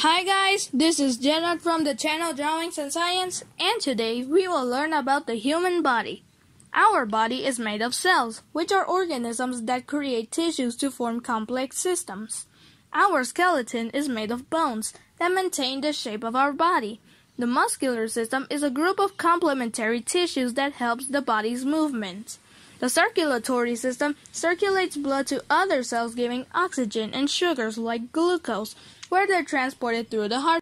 Hi guys, this is Jenna from the channel Drawings and Science and today we will learn about the human body. Our body is made of cells, which are organisms that create tissues to form complex systems. Our skeleton is made of bones that maintain the shape of our body. The muscular system is a group of complementary tissues that helps the body's movement. The circulatory system circulates blood to other cells, giving oxygen and sugars like glucose, where they're transported through the heart.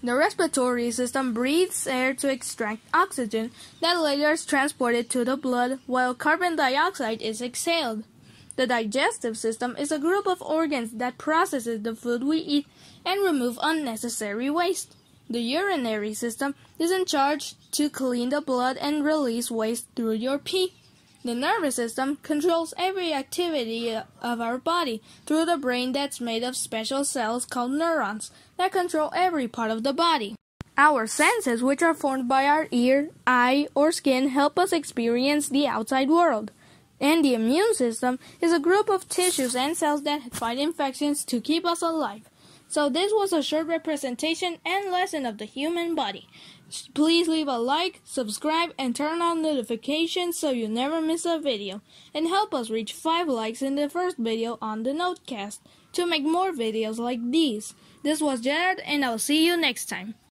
The respiratory system breathes air to extract oxygen that later is transported to the blood while carbon dioxide is exhaled. The digestive system is a group of organs that processes the food we eat and remove unnecessary waste. The urinary system is in charge to clean the blood and release waste through your pee. The nervous system controls every activity of our body through the brain that's made of special cells called neurons that control every part of the body. Our senses, which are formed by our ear, eye, or skin, help us experience the outside world. And the immune system is a group of tissues and cells that fight infections to keep us alive. So this was a short representation and lesson of the human body. Please leave a like, subscribe, and turn on notifications so you never miss a video. And help us reach 5 likes in the first video on the Notecast to make more videos like these. This was Jared and I'll see you next time.